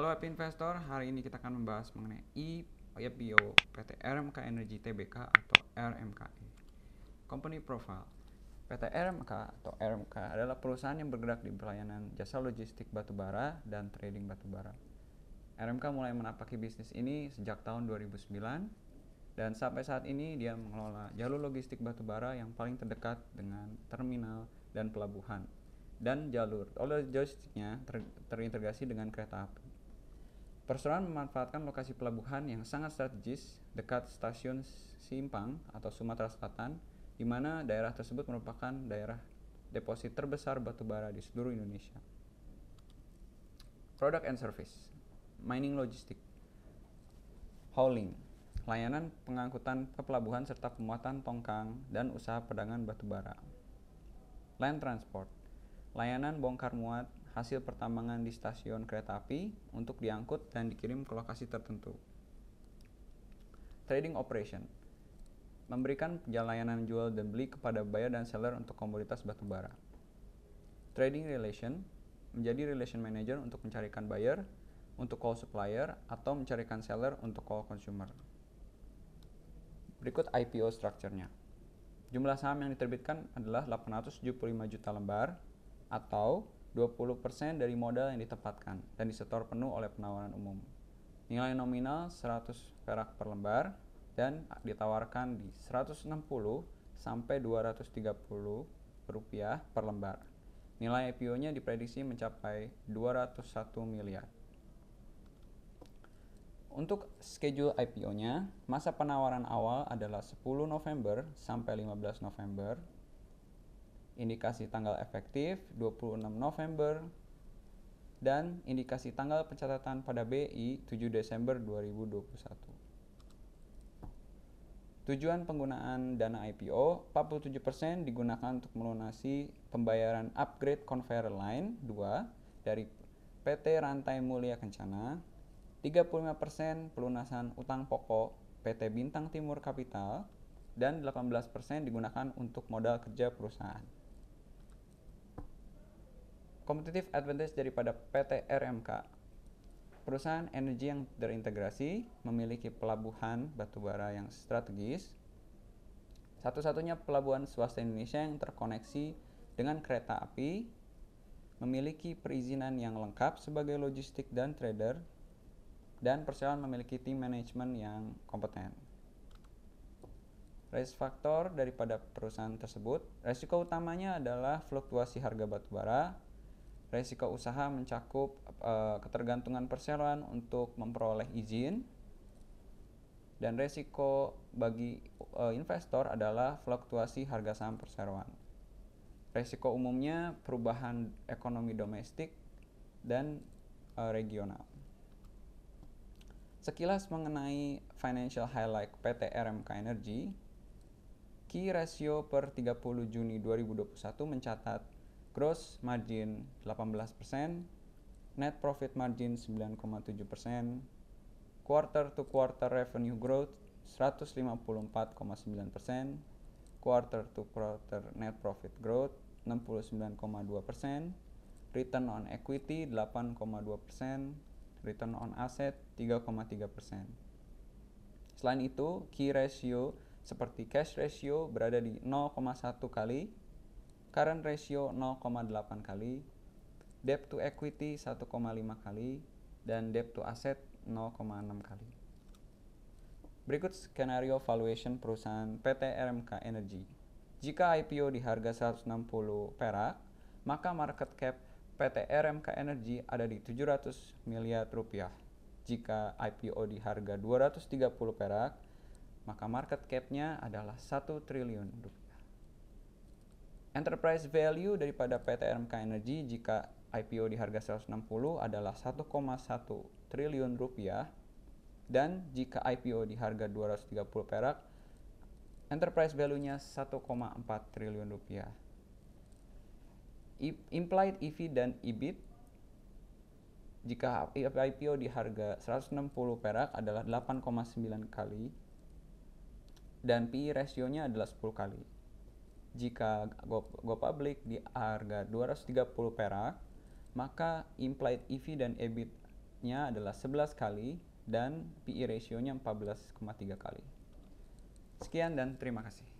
Halo Happy Investor, hari ini kita akan membahas mengenai IPO PT RMK Energy Tbk atau RMKE. Company Profile PT RMK atau RMK adalah perusahaan yang bergerak di pelayanan jasa logistik batubara dan trading batubara. RMK mulai menapaki bisnis ini sejak tahun 2009 dan sampai saat ini dia mengelola jalur logistik batubara yang paling terdekat dengan terminal dan pelabuhan dan jalur oleh logistiknya ter terintegrasi dengan kereta api. Perseroan memanfaatkan lokasi pelabuhan yang sangat strategis dekat stasiun Simpang atau Sumatera Selatan, di mana daerah tersebut merupakan daerah deposit terbesar batubara di seluruh Indonesia. Product and Service Mining logistics, Hauling Layanan pengangkutan ke pelabuhan serta pemuatan tongkang dan usaha perdagangan batubara, Land Transport Layanan bongkar muat hasil pertambangan di stasiun kereta api untuk diangkut dan dikirim ke lokasi tertentu. Trading operation memberikan pelayanan jual dan beli kepada buyer dan seller untuk komoditas batubara. Trading relation menjadi relation manager untuk mencarikan buyer, untuk call supplier, atau mencarikan seller untuk call consumer. Berikut IPO structure-nya. Jumlah saham yang diterbitkan adalah 875 juta lembar atau 20% dari modal yang ditempatkan dan disetor penuh oleh penawaran umum. Nilai nominal 100 perak per lembar dan ditawarkan di 160 sampai 230 rupiah per lembar. Nilai IPO-nya diprediksi mencapai 201 miliar. Untuk schedule IPO-nya, masa penawaran awal adalah 10 November sampai 15 November indikasi tanggal efektif 26 November, dan indikasi tanggal pencatatan pada BI 7 Desember 2021. Tujuan penggunaan dana IPO, 47% digunakan untuk melunasi pembayaran upgrade conveyor line 2 dari PT Rantai Mulia Kencana, 35% pelunasan utang pokok PT Bintang Timur Kapital, dan 18% digunakan untuk modal kerja perusahaan. Competitive advantage daripada PT RMK Perusahaan energi yang terintegrasi memiliki pelabuhan batubara yang strategis. Satu-satunya pelabuhan swasta Indonesia yang terkoneksi dengan kereta api, memiliki perizinan yang lengkap sebagai logistik dan trader, dan perusahaan memiliki tim manajemen yang kompeten. Risk factor daripada perusahaan tersebut, resiko utamanya adalah fluktuasi harga batubara, Resiko usaha mencakup e, ketergantungan perseroan untuk memperoleh izin dan resiko bagi e, investor adalah fluktuasi harga saham perseroan. Resiko umumnya perubahan ekonomi domestik dan e, regional. Sekilas mengenai financial highlight PT RMK Energy, Key Ratio per 30 Juni 2021 mencatat gross margin 18%, net profit margin 9,7%, quarter to quarter revenue growth 154,9%, quarter to quarter net profit growth 69,2%, return on equity 8,2%, return on asset 3,3%. Selain itu, key ratio seperti cash ratio berada di 0,1 kali current ratio 0,8 kali, debt to equity 1,5 kali, dan debt to asset 0,6 kali. Berikut skenario valuation perusahaan PT RMK Energy. Jika IPO di harga 160 perak, maka market cap PT RMK Energy ada di 700 miliar rupiah. Jika IPO di harga 230 perak, maka market cap-nya adalah 1 triliun rupiah. Enterprise value daripada PT RMK Energy jika IPO di harga 160 adalah 1,1 triliun rupiah dan jika IPO di harga 230 perak enterprise value-nya 1,4 triliun rupiah. implied EV dan EBIT jika IPO di harga 160 perak adalah 8,9 kali dan PE rasionya adalah 10 kali. Jika go, go public di harga 230 perak, maka implied EV dan EBIT-nya adalah 11 kali dan PE ratio-nya 14,3 kali. Sekian dan terima kasih.